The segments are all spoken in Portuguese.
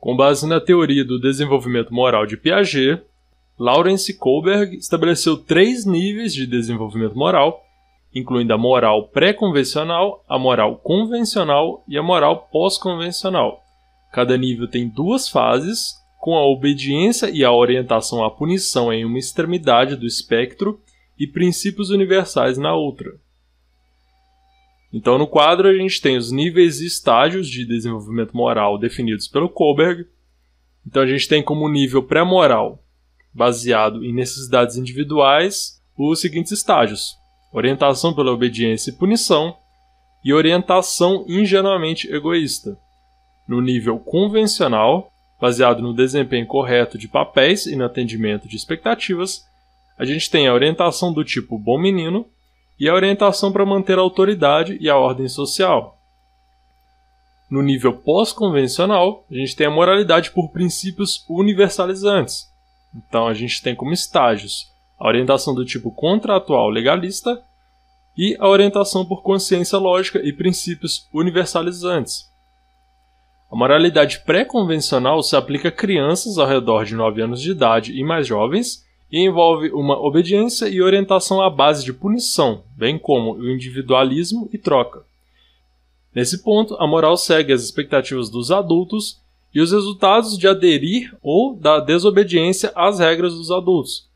Com base na teoria do desenvolvimento moral de Piaget, Lawrence Kohlberg estabeleceu três níveis de desenvolvimento moral, incluindo a moral pré-convencional, a moral convencional e a moral pós-convencional. Cada nível tem duas fases, com a obediência e a orientação à punição em uma extremidade do espectro e princípios universais na outra. Então, no quadro, a gente tem os níveis e estágios de desenvolvimento moral definidos pelo Kohlberg. Então, a gente tem como nível pré-moral, baseado em necessidades individuais, os seguintes estágios: orientação pela obediência e punição, e orientação ingenuamente egoísta. No nível convencional, baseado no desempenho correto de papéis e no atendimento de expectativas, a gente tem a orientação do tipo bom menino, e a orientação para manter a autoridade e a ordem social. No nível pós-convencional, a gente tem a moralidade por princípios universalizantes. Então a gente tem como estágios a orientação do tipo contratual legalista e a orientação por consciência lógica e princípios universalizantes. A moralidade pré-convencional se aplica a crianças ao redor de 9 anos de idade e mais jovens e envolve uma obediência e orientação à base de punição, bem como o individualismo e troca. Nesse ponto, a moral segue as expectativas dos adultos e os resultados de aderir ou da desobediência às regras dos adultos.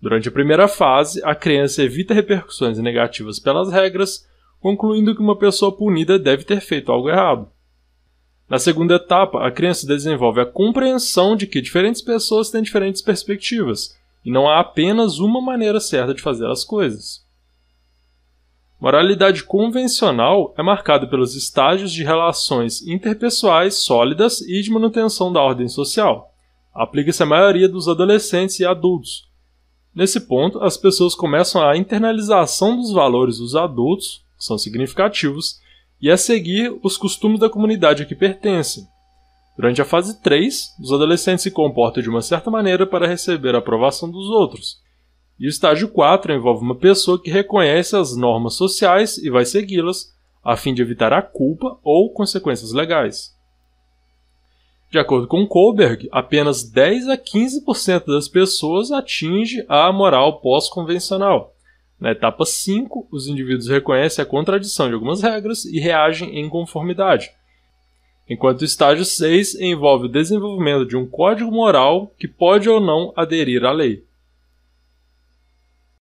Durante a primeira fase, a criança evita repercussões negativas pelas regras, concluindo que uma pessoa punida deve ter feito algo errado. Na segunda etapa, a criança desenvolve a compreensão de que diferentes pessoas têm diferentes perspectivas e não há apenas uma maneira certa de fazer as coisas. Moralidade convencional é marcada pelos estágios de relações interpessoais sólidas e de manutenção da ordem social. Aplica-se à maioria dos adolescentes e adultos. Nesse ponto, as pessoas começam a internalização dos valores dos adultos, que são significativos, e a seguir os costumes da comunidade a que pertencem. Durante a fase 3, os adolescentes se comportam de uma certa maneira para receber a aprovação dos outros. E o estágio 4 envolve uma pessoa que reconhece as normas sociais e vai segui-las, a fim de evitar a culpa ou consequências legais. De acordo com Kohlberg, apenas 10 a 15% das pessoas atinge a moral pós-convencional. Na etapa 5, os indivíduos reconhecem a contradição de algumas regras e reagem em conformidade enquanto o estágio 6 envolve o desenvolvimento de um código moral que pode ou não aderir à lei.